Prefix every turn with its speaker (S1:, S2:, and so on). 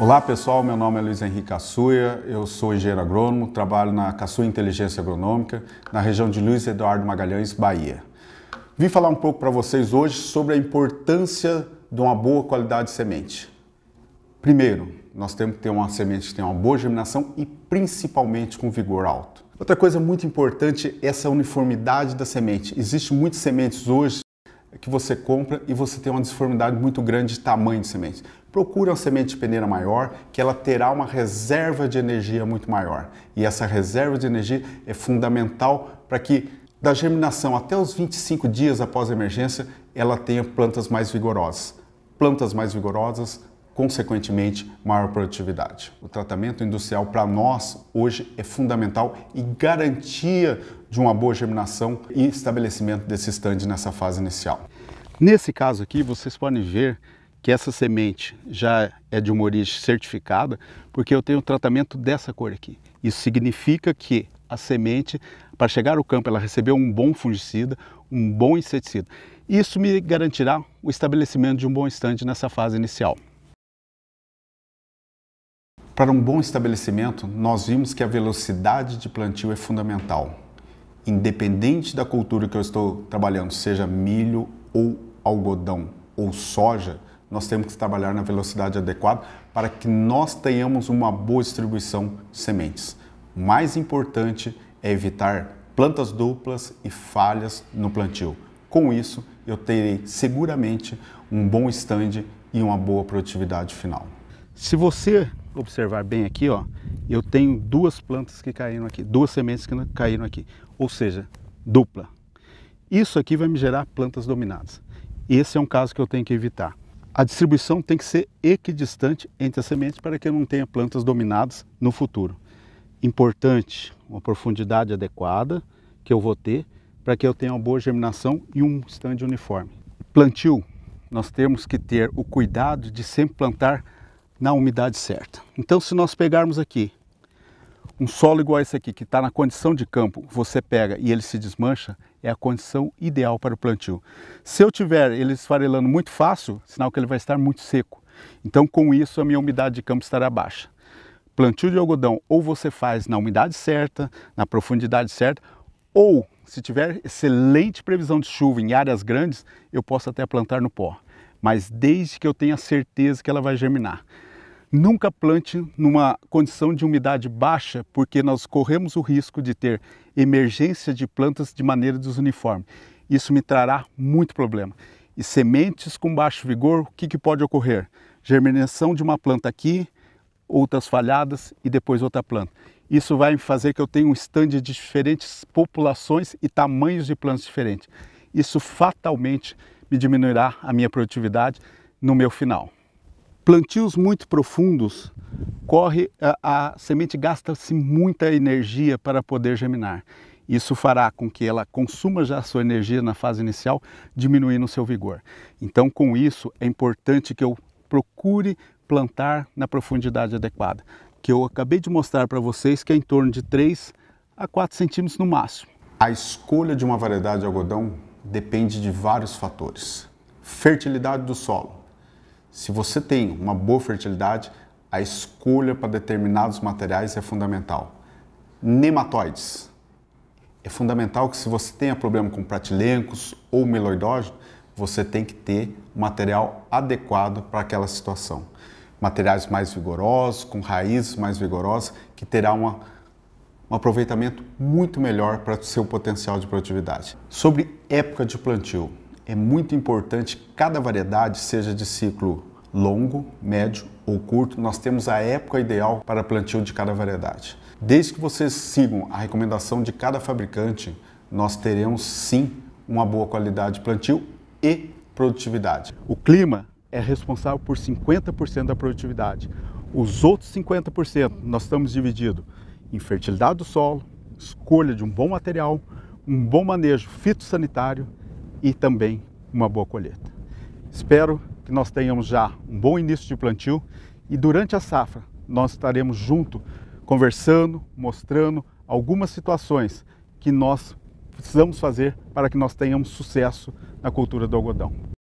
S1: Olá pessoal, meu nome é Luiz Henrique Assuia, eu sou engenheiro agrônomo, trabalho na Caçu Inteligência Agronômica, na região de Luiz Eduardo Magalhães, Bahia. Vim falar um pouco para vocês hoje sobre a importância de uma boa qualidade de semente. Primeiro, nós temos que ter uma semente que tenha uma boa germinação e principalmente com vigor alto. Outra coisa muito importante é essa uniformidade da semente. Existem muitas sementes hoje que você compra e você tem uma disformidade muito grande de tamanho de semente. Procure uma semente de peneira maior, que ela terá uma reserva de energia muito maior. E essa reserva de energia é fundamental para que da germinação até os 25 dias após a emergência, ela tenha plantas mais vigorosas. Plantas mais vigorosas consequentemente, maior produtividade. O tratamento industrial para nós hoje é fundamental e garantia de uma boa germinação e estabelecimento desse stand nessa fase inicial. Nesse caso aqui, vocês podem ver que essa semente já é de uma origem certificada, porque eu tenho tratamento dessa cor aqui. Isso significa que a semente, para chegar ao campo, ela recebeu um bom fungicida, um bom inseticida. Isso me garantirá o estabelecimento de um bom estande nessa fase inicial. Para um bom estabelecimento, nós vimos que a velocidade de plantio é fundamental. Independente da cultura que eu estou trabalhando, seja milho ou algodão ou soja, nós temos que trabalhar na velocidade adequada para que nós tenhamos uma boa distribuição de sementes. Mais importante é evitar plantas duplas e falhas no plantio. Com isso, eu terei seguramente um bom stand e uma boa produtividade final. Se você observar bem aqui, ó, eu tenho duas plantas que caíram aqui, duas sementes que caíram aqui, ou seja, dupla. Isso aqui vai me gerar plantas dominadas. Esse é um caso que eu tenho que evitar. A distribuição tem que ser equidistante entre as sementes para que eu não tenha plantas dominadas no futuro. Importante, uma profundidade adequada que eu vou ter para que eu tenha uma boa germinação e um stand uniforme. Plantio, nós temos que ter o cuidado de sempre plantar na umidade certa. Então, se nós pegarmos aqui um solo igual a esse aqui, que está na condição de campo, você pega e ele se desmancha, é a condição ideal para o plantio. Se eu tiver ele esfarelando muito fácil, sinal que ele vai estar muito seco. Então, com isso, a minha umidade de campo estará baixa. Plantio de algodão ou você faz na umidade certa, na profundidade certa, ou se tiver excelente previsão de chuva em áreas grandes, eu posso até plantar no pó mas desde que eu tenha certeza que ela vai germinar. Nunca plante numa condição de umidade baixa, porque nós corremos o risco de ter emergência de plantas de maneira desuniforme. Isso me trará muito problema. E sementes com baixo vigor, o que, que pode ocorrer? Germinação de uma planta aqui, outras falhadas e depois outra planta. Isso vai fazer que eu tenha um estande de diferentes populações e tamanhos de plantas diferentes. Isso fatalmente e diminuirá a minha produtividade no meu final. Plantios muito profundos, corre a, a semente gasta-se muita energia para poder germinar. Isso fará com que ela consuma já a sua energia na fase inicial, diminuindo o seu vigor. Então, com isso, é importante que eu procure plantar na profundidade adequada, que eu acabei de mostrar para vocês que é em torno de 3 a 4 centímetros no máximo. A escolha de uma variedade de algodão depende de vários fatores. Fertilidade do solo. Se você tem uma boa fertilidade, a escolha para determinados materiais é fundamental. Nematóides. É fundamental que se você tenha problema com pratilencos ou meloidógeno, você tem que ter material adequado para aquela situação. Materiais mais vigorosos, com raízes mais vigorosas, que terá uma um aproveitamento muito melhor para o seu potencial de produtividade. Sobre época de plantio, é muito importante que cada variedade seja de ciclo longo, médio ou curto, nós temos a época ideal para plantio de cada variedade. Desde que vocês sigam a recomendação de cada fabricante, nós teremos sim uma boa qualidade de plantio e produtividade. O clima é responsável por 50% da produtividade. Os outros 50% nós estamos divididos infertilidade do solo, escolha de um bom material, um bom manejo fitossanitário e também uma boa colheita. Espero que nós tenhamos já um bom início de plantio e durante a safra nós estaremos junto conversando, mostrando algumas situações que nós precisamos fazer para que nós tenhamos sucesso na cultura do algodão.